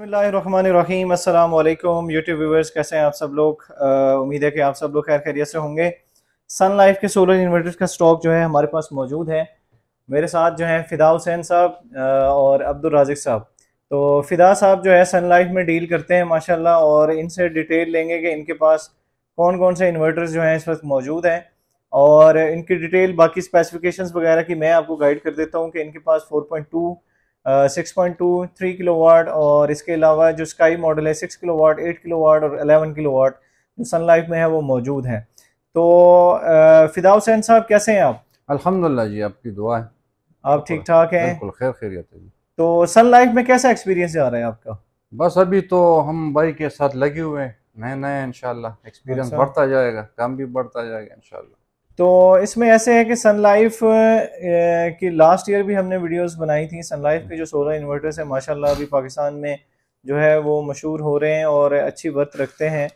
बसमीम अल्लाम YouTube viewers कैसे हैं आप सब लोग उम्मीद है कि आप सब लोग खैर खैरियत से होंगे सन लाइफ के सोलर इन्वर्टर का स्टॉक जो है हमारे पास मौजूद है मेरे साथ जो हैं फ़िदा हुसैन साहब और अब्दुल राजिक साहब तो फ़िदा साहब जो है सन लाइफ में डील करते हैं माशा और इनसे डिटेल लेंगे कि इनके पास कौन कौन से इन्वर्टर्स जो हैं इस वक्त मौजूद हैं और इनकी डिटेल बाकी स्पेसिफिकेशन वगैरह की मैं आपको गाइड कर देता हूँ कि इनके पास four point two six point two three kilowatt और इसके अलावा जो स्काई मॉडल है six kilowatt eight kilowatt और अलेवन किलो वाट जो सन लाइफ में है वो मौजूद हैं तो फिदा हुसैन साहब कैसे हैं आप अल्हम्दुलिल्लाह जी आपकी दुआ है आप ठीक ठाक हैं बिल्कुल खैर खैरियत है तो सन लाइफ में कैसा एक्सपीरियंस जा रहा है आपका बस अभी तो हम भाई के साथ लगे हुए हैं नए नए इनशाला एक्सपीरियंस बढ़ता जाएगा काम भी बढ़ता जाएगा इनशाला तो इसमें ऐसे है कि सन लाइफ की लास्ट ईयर भी हमने वीडियोस बनाई थी सन लाइफ के जो सोलर इन्वर्टर्स हैं माशाल्लाह अभी पाकिस्तान में जो है वो मशहूर हो रहे हैं और अच्छी वर्त रखते हैं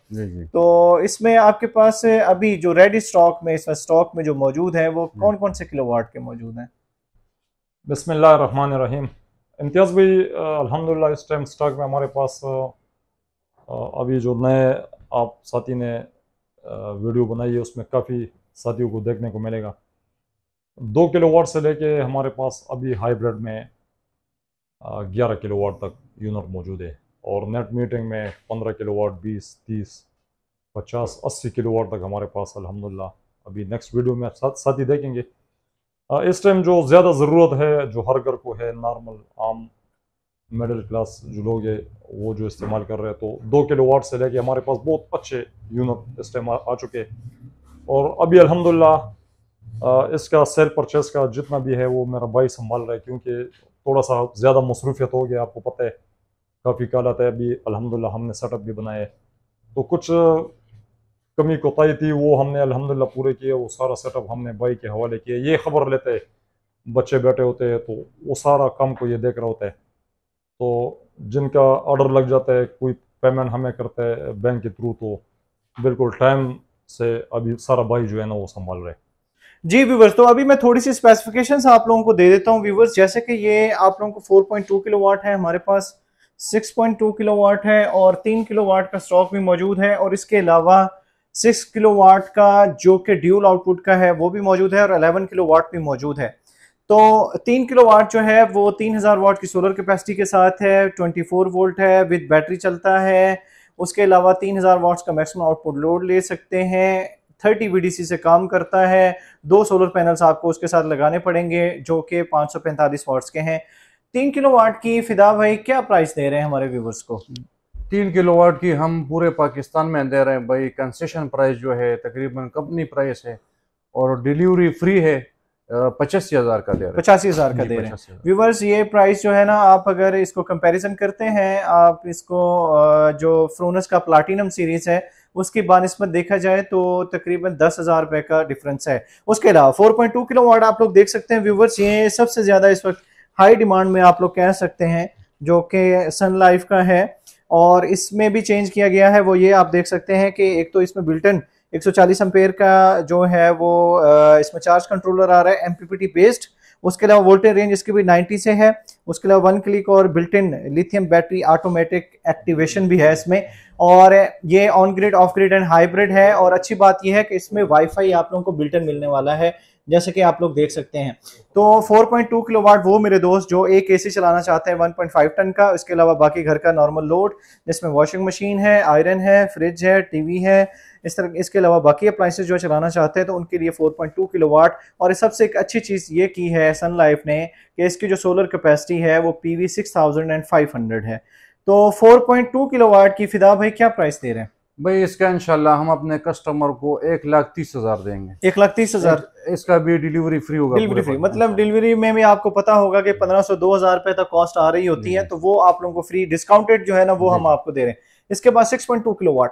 तो इसमें आपके पास अभी जो रेड स्टॉक में इस स्टॉक में जो मौजूद है वो कौन कौन से किलो के मौजूद हैं बसमिल्ल रहीम इम्तियाज़ भी अलहमदिल्ला इस टाइम स्टॉक में हमारे पास अभी जो नए आप साथी ने वीडियो बनाई है उसमें काफ़ी साथियों को देखने को मिलेगा दो किलो वाट से लेके हमारे पास अभी हाइब्रिड में ग्यारह किलो वाट तक यूनिट मौजूद है और नेट मीटिंग में पंद्रह किलो वाट बीस तीस पचास अस्सी किलो वाट तक हमारे पास अलहमदिल्ला अभी नेक्स्ट वीडियो में साथ साथ ही देखेंगे इस टाइम जो ज़्यादा ज़रूरत है जो हर घर को है नॉर्मल आम मिडिल क्लास जो लोग है वो जो इस्तेमाल कर रहे हैं तो दो किलो वाट से लेके हमारे पास बहुत अच्छे यूनिट इस टाइम आ चुके हैं और अभी अल्हम्दुलिल्लाह इसका सेल परचेस का जितना भी है वो मेरा भाई संभाल रहा है क्योंकि थोड़ा सा ज़्यादा मसरूफियत हो गया आपको पता है काफ़ी आता है अभी अलहमदिल्ला हमने सेटअप भी बनाया तो कुछ कमी कोताही थी वो हमने अलहमदिल्ला पूरे किए वो सारा सेटअप हमने भाई के हवाले किए ये खबर लेते बच्चे बैठे होते हैं तो वो सारा काम को ये देख रहा होता है तो जिनका ऑर्डर लग जाता है कोई पेमेंट हमें करता है बैंक के थ्रू तो बिल्कुल टाइम से अभी सारा भाई जो है ना वो संभाल रहे जी व्यूवर्स तो अभी मैं थोड़ी सी स्पेसिफिकेशन आप लोगों को दे देता हूँ व्यूवर्स जैसे कि ये आप लोगों को 4.2 किलोवाट है हमारे पास 6.2 किलोवाट है और 3 किलोवाट का स्टॉक भी मौजूद है और इसके अलावा 6 किलोवाट का जो कि ड्यूल आउटपुट का है वो भी मौजूद है और 11 किलोवाट भी मौजूद है तो 3 किलोवाट जो है वो 3000 वाट की सोलर कैपेसिटी के साथ है 24 वोल्ट है विद बैटरी चलता है उसके अलावा 3000 वाट्स का मैक्सिमम आउटपुट लोड ले सकते हैं 30 सी से काम करता है दो सोलर पैनल्स आपको उसके साथ लगाने पड़ेंगे जो कि 545 वाट्स के हैं तीन किलो वाट की फिदा भाई क्या प्राइस दे रहे हैं हमारे व्यूवर्स को तीन किलो वाट की हम पूरे पाकिस्तान में दे रहे हैं भाई कंसेशन प्राइस जो है तकरीबन कंपनी प्राइस है और डिलीवरी फ्री है पचासी हजार का दे रहे पचासी हजार का दे रहे हैं व्यूवर्स ये प्राइस जो है ना आप अगर इसको कंपैरिजन करते हैं आप इसको जो फ्रोनस का प्लाटिनम सीरीज है उसकी बानस्बत देखा जाए तो तकरीबन दस हज़ार रुपए का डिफरेंस है उसके अलावा four point two kilowatt आप लोग देख सकते हैं व्यूवर्स ये सबसे ज़्यादा इस वक्त हाई डिमांड में आप लोग कह सकते हैं जो कि सन लाइफ का है और इसमें भी चेंज किया गया है वो ये आप देख सकते हैं कि एक तो इसमें बिल्टन 140 एम्पेयर का जो है वो इसमें चार्ज कंट्रोलर आ रहा है एमपीपीटी बेस्ड उसके अलावा वोल्टेज रेंज इसकी भी 90 से है उसके अलावा वन क्लिक और built in lithium battery automatic activation भी है इसमें और ये on grid off grid and hybrid है और अच्छी बात यह है कि इसमें वाईफाई आप लोगों को बिल्ट इन मिलने वाला है जैसे कि आप लोग देख सकते हैं तो 4.2 वाट वो मेरे दोस्त जो एक एसी चलाना चाहते हैं 1.5 टन का इसके अलावा बाकी घर का नॉर्मल लोड जिसमें वॉशिंग मशीन है आयरन है फ्रिज है टीवी है इस तरह इसके अलावा बाकी अप्लाइंसेज जो चलाना चाहते हैं तो उनके लिए 4.2 वाट और सबसे एक अच्छी चीज़ ये की है सन लाइफ ने कि इसकी जो सोलर कैपेसिटी है वो पी वी है तो किलो वाट की फिदा भाई क्या प्राइस दे रहे हैं भाई इसका इनशाला हम अपने कस्टमर को एक लाख तीस हजार देंगे एक लाख तीस हजार इसका भी डिलीवरी फ्री होगा डिलीवरी फ्री मतलब डिलीवरी में भी आपको पता होगा कि दो हजार रुपए तक कॉस्ट आ रही होती है तो वो आप लोगों को फ्री डिस्काउंटेड जो है ना वो हम आपको दे रहे हैं इसके बाद six point two kilowatt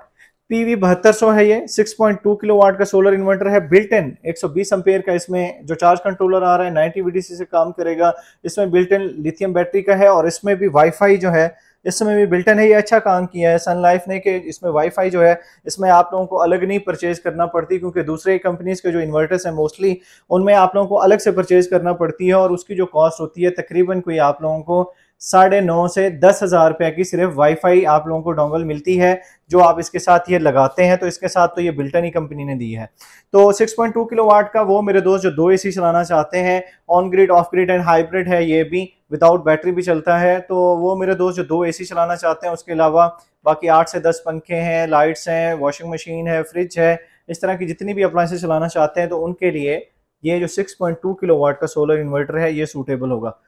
PV बहत्तर सौ है ये six point two kilowatt का सोलर इन्वर्टर है बिल्ट इन बीस एम्पेयर का इसमें जो चार्ज कंट्रोलर आ रहा है नाइनटी वीडीसी से काम करेगा इसमें बिल्ट इन लिथियम बैटरी का है और इसमें भी वाईफाई जो है इस समय भी बिल्टन है ये अच्छा काम किया है सन लाइफ ने कि इसमें वाईफाई जो है इसमें आप लोगों को अलग नहीं परचेज करना पड़ती क्योंकि दूसरे कंपनीज के जो इन्वर्टर्स हैं मोस्टली उनमें आप लोगों को अलग से परचेज करना पड़ती है और उसकी जो कॉस्ट होती है तकरीबन कोई आप लोगों को साढ़े नौ से दस हज़ार रुपये की सिर्फ वाईफाई आप लोगों को डोंगल मिलती है जो आप इसके साथ ये लगाते हैं तो इसके साथ तो ये बिल्टन ही कंपनी ने दी है तो 6.2 किलोवाट का वो मेरे दोस्त जो दो एसी चलाना चाहते हैं on grid off grid and hybrid है ये भी विदाउट बैटरी भी चलता है तो वो मेरे दोस्त जो दो सी चलाना चाहते हैं उसके अलावा बाकी आठ से दस पंखे हैं लाइट्स हैं वॉशिंग मशीन है फ्रिज है इस तरह की जितनी भी अप्लाइंसेस चलाना चाहते हैं तो उनके लिए ये जो 6.2 किलोवाट का सोलर इन्वर्टर है ये सूटेबल होगा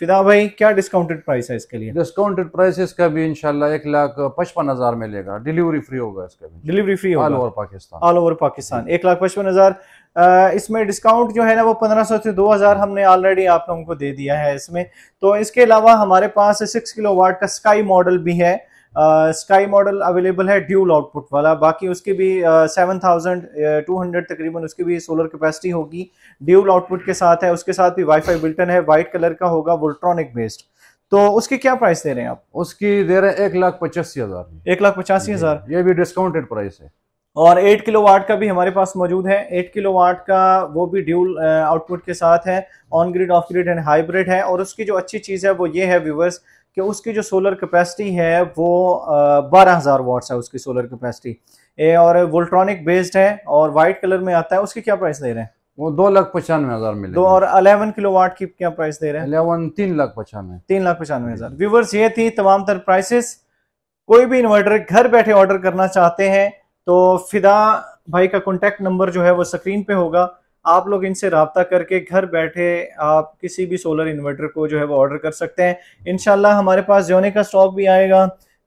फिदा भाई क्या डिस्काउंटेड प्राइस है इसके लिए डिस्काउंटेड प्राइस इसका भी इंशाल्लाह एक लाख पचपन हजार मिलेगा डिलीवरी फ्री होगा इसका भी delivery free all over Pakistan all over Pakistan एक लाख पचपन हजार इसमें डिस्काउंट जो है ना वो पंद्रह सौ से दो हजार हमने ऑलरेडी आप लोगों को दे दिया है इसमें तो इसके अलावा हमारे पास सिक्स किलो वाट का स्काई मॉडल भी है स्काई मॉडल अवेलेबल है ड्यूल आउटपुट वाला बाकी उसके भी सेवन थाउजेंड टू हंड्रेड तकरीबन उसकी भी सोलर कैपेसिटी होगी ड्यूल आउटपुट के साथ है उसके साथ भी वाईफाई बिल्टन है वाइट कलर का होगा वोल्ट्रॉनिक बेस्ड तो उसके क्या प्राइस दे रहे हैं आप उसकी दे रहे हैं एक लाख पचासी हजार एक लाख पचासी हजार ये भी डिस्काउंटेड प्राइस है और 8 वाट का भी हमारे पास मौजूद है 8 वाट का वो भी ड्यूल आउटपुट uh, के साथ है on grid off grid and hybrid है और उसकी जो अच्छी चीज़ है वो ये है व्यूवर्स कि उसकी जो सोलर कैपेसिटी है वो uh, बारह हज़ार वाट्स है उसकी सोलर कैपेसिटी और वोल्ट्रॉनिक बेस्ड है और वाइट कलर में आता है उसकी क्या प्राइस दे रहे हैं वो दो लाख पचानवे हजार मिले दो और अलेवन किलो वाट की क्या प्राइस दे रहे हैं अलेवन तीन लाख पचानवे तीन लाख पचानवे हजार व्यूवर्स ये थी तमाम तर प्राइसेस कोई भी इन्वर्टर घर बैठे ऑर्डर करना चाहते हैं तो फिदा भाई का कॉन्टैक्ट नंबर जो है वो स्क्रीन पे होगा आप लोग इनसे रबता करके घर बैठे आप किसी भी सोलर इन्वर्टर को जो है वो ऑर्डर कर सकते हैं इनशाला हमारे पास जोने का स्टॉक भी आएगा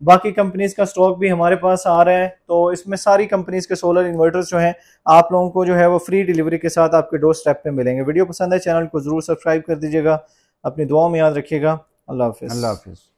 बाकी कंपनीज का स्टॉक भी हमारे पास आ रहा है तो इसमें सारी कंपनीज के सोलर इन्वर्टर्स जो हैं आप लोगों को जो है वो फ्री डिलीवरी के साथ आपके डोर स्टेप पे मिलेंगे वीडियो पसंद है चैनल को ज़रूर सब्सक्राइब कर दीजिएगा अपनी दुआओं में याद रखिएगा अल्लाह हाफिज़ अल्लाह हाफिज़